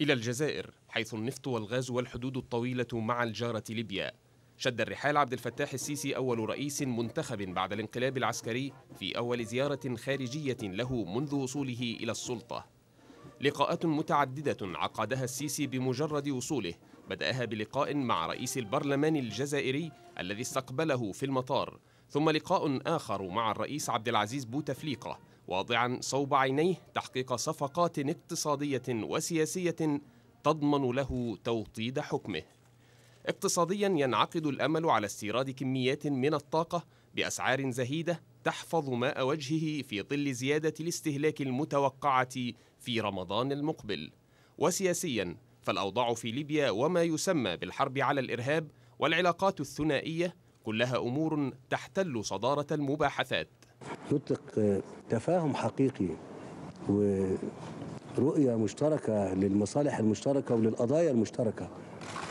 إلى الجزائر حيث النفط والغاز والحدود الطويلة مع الجارة ليبيا شد الرحال عبد الفتاح السيسي أول رئيس منتخب بعد الانقلاب العسكري في أول زيارة خارجية له منذ وصوله إلى السلطة لقاءات متعددة عقدها السيسي بمجرد وصوله بدأها بلقاء مع رئيس البرلمان الجزائري الذي استقبله في المطار ثم لقاء آخر مع الرئيس عبد العزيز بوتفليقة واضعا صوب عينيه تحقيق صفقات اقتصادية وسياسية تضمن له توطيد حكمه. اقتصاديا ينعقد الامل على استيراد كميات من الطاقه باسعار زهيده تحفظ ماء وجهه في ظل زياده الاستهلاك المتوقعه في رمضان المقبل وسياسيا فالاوضاع في ليبيا وما يسمى بالحرب على الارهاب والعلاقات الثنائيه كلها امور تحتل صداره المباحثات نطلق آه، تفاهم حقيقي ورؤية مشتركة للمصالح المشتركة وللقضايا المشتركة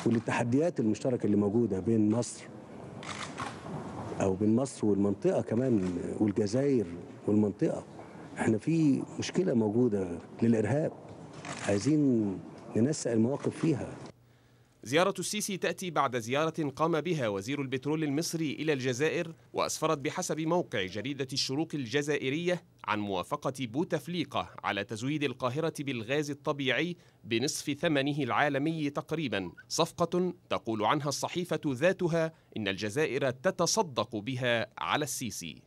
وللتحديات المشتركة اللي موجودة بين مصر أو بين مصر والمنطقة كمان والجزائر والمنطقة احنا في مشكلة موجودة للإرهاب عايزين ننسق المواقف فيها زيارة السيسي تأتي بعد زيارة قام بها وزير البترول المصري إلى الجزائر وأسفرت بحسب موقع جريدة الشروق الجزائرية عن موافقة بوتفليقة على تزويد القاهرة بالغاز الطبيعي بنصف ثمنه العالمي تقريبا صفقة تقول عنها الصحيفة ذاتها إن الجزائر تتصدق بها على السيسي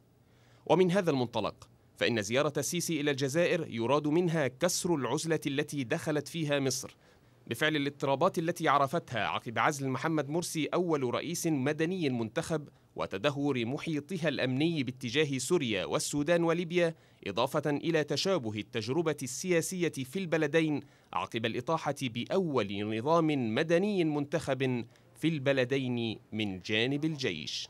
ومن هذا المنطلق فإن زيارة السيسي إلى الجزائر يراد منها كسر العزلة التي دخلت فيها مصر بفعل الاضطرابات التي عرفتها عقب عزل محمد مرسي أول رئيس مدني منتخب وتدهور محيطها الأمني باتجاه سوريا والسودان وليبيا إضافة إلى تشابه التجربة السياسية في البلدين عقب الإطاحة بأول نظام مدني منتخب في البلدين من جانب الجيش.